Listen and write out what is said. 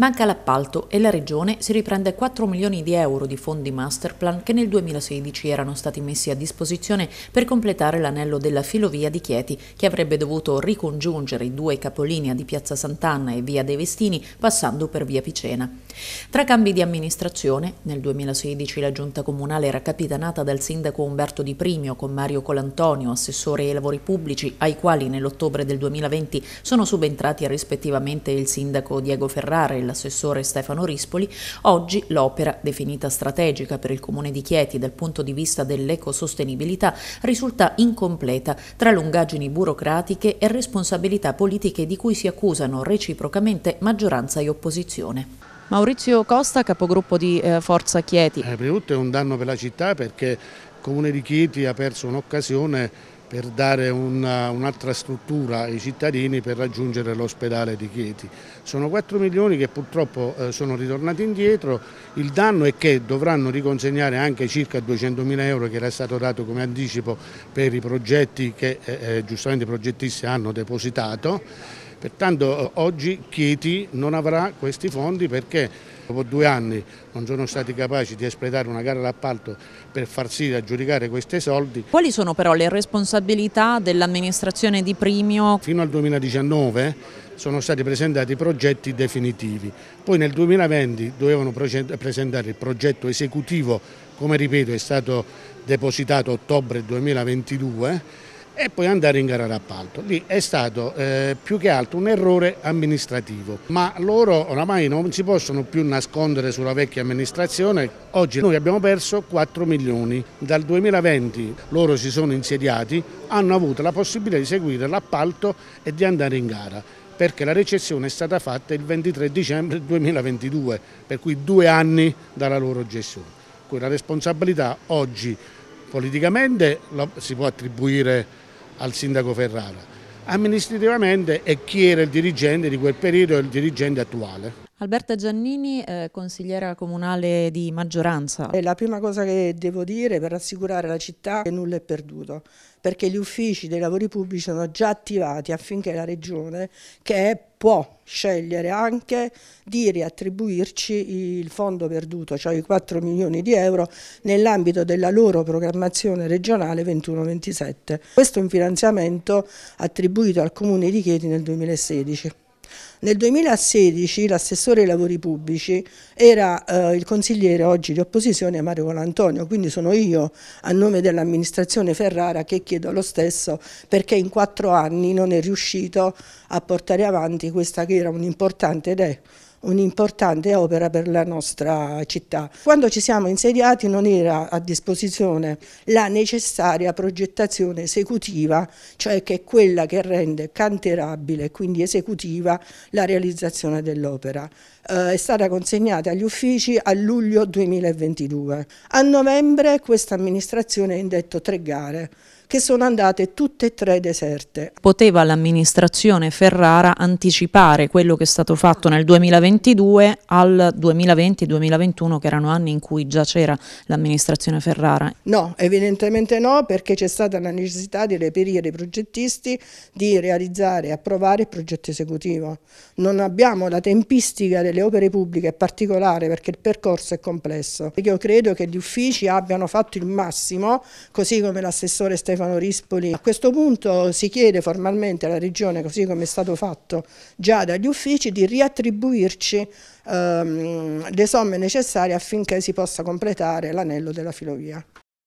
Manca l'appalto e la Regione si riprende 4 milioni di euro di fondi masterplan che nel 2016 erano stati messi a disposizione per completare l'anello della filovia di Chieti, che avrebbe dovuto ricongiungere i due capolinea di Piazza Sant'Anna e Via dei Vestini passando per Via Picena. Tra cambi di amministrazione, nel 2016 la giunta comunale era capitanata dal sindaco Umberto Di Primio con Mario Colantonio, assessore ai lavori pubblici, ai quali nell'ottobre del 2020 sono subentrati rispettivamente il sindaco Diego Ferrara e il dell'assessore Stefano Rispoli, oggi l'opera, definita strategica per il comune di Chieti dal punto di vista dell'ecosostenibilità, risulta incompleta tra lungaggini burocratiche e responsabilità politiche di cui si accusano reciprocamente maggioranza e opposizione. Maurizio Costa, capogruppo di eh, Forza Chieti. Eh, prima di tutto è un danno per la città perché il comune di Chieti ha perso un'occasione per dare un'altra un struttura ai cittadini per raggiungere l'ospedale di Chieti. Sono 4 milioni che purtroppo eh, sono ritornati indietro, il danno è che dovranno riconsegnare anche circa 200 mila euro che era stato dato come anticipo per i progetti che eh, eh giustamente i progettisti hanno depositato Pertanto eh, oggi Chieti non avrà questi fondi perché dopo due anni non sono stati capaci di espletare una gara d'appalto per far sì di aggiudicare questi soldi. Quali sono però le responsabilità dell'amministrazione di Primio? Fino al 2019 sono stati presentati progetti definitivi, poi nel 2020 dovevano presentare il progetto esecutivo, come ripeto è stato depositato a ottobre 2022 e poi andare in gara d'appalto. Lì è stato eh, più che altro un errore amministrativo, ma loro oramai non si possono più nascondere sulla vecchia amministrazione. Oggi noi abbiamo perso 4 milioni. Dal 2020 loro si sono insediati, hanno avuto la possibilità di seguire l'appalto e di andare in gara perché la recessione è stata fatta il 23 dicembre 2022, per cui due anni dalla loro gestione. Quella responsabilità oggi politicamente si può attribuire al sindaco Ferrara. Amministrativamente è chi era il dirigente di quel periodo e il dirigente attuale. Alberta Giannini, eh, consigliera comunale di maggioranza. È la prima cosa che devo dire per assicurare la città che nulla è perduto, perché gli uffici dei lavori pubblici sono già attivati affinché la Regione, che può scegliere anche di riattribuirci il fondo perduto, cioè i 4 milioni di euro, nell'ambito della loro programmazione regionale 21-27. Questo è un finanziamento attribuito al Comune di Chieti nel 2016. Nel 2016 l'assessore ai lavori pubblici era eh, il consigliere oggi di opposizione Mario Colantonio, quindi sono io a nome dell'amministrazione Ferrara che chiedo lo stesso perché in quattro anni non è riuscito a portare avanti questa che era un'importante ed è un'importante opera per la nostra città. Quando ci siamo insediati non era a disposizione la necessaria progettazione esecutiva, cioè che è quella che rende canterabile, quindi esecutiva, la realizzazione dell'opera. Eh, è stata consegnata agli uffici a luglio 2022. A novembre questa amministrazione ha indetto tre gare che sono andate tutte e tre deserte. Poteva l'amministrazione Ferrara anticipare quello che è stato fatto nel 2020 2022 al 2020-2021 che erano anni in cui già c'era l'amministrazione Ferrara? No, evidentemente no perché c'è stata la necessità di reperire i progettisti di realizzare e approvare il progetto esecutivo. Non abbiamo la tempistica delle opere pubbliche particolare perché il percorso è complesso. Io credo che gli uffici abbiano fatto il massimo, così come l'assessore Stefano Rispoli. A questo punto si chiede formalmente alla Regione, così come è stato fatto già dagli uffici, di riattribuirci fornirci ehm, le somme necessarie affinché si possa completare l'anello della filovia.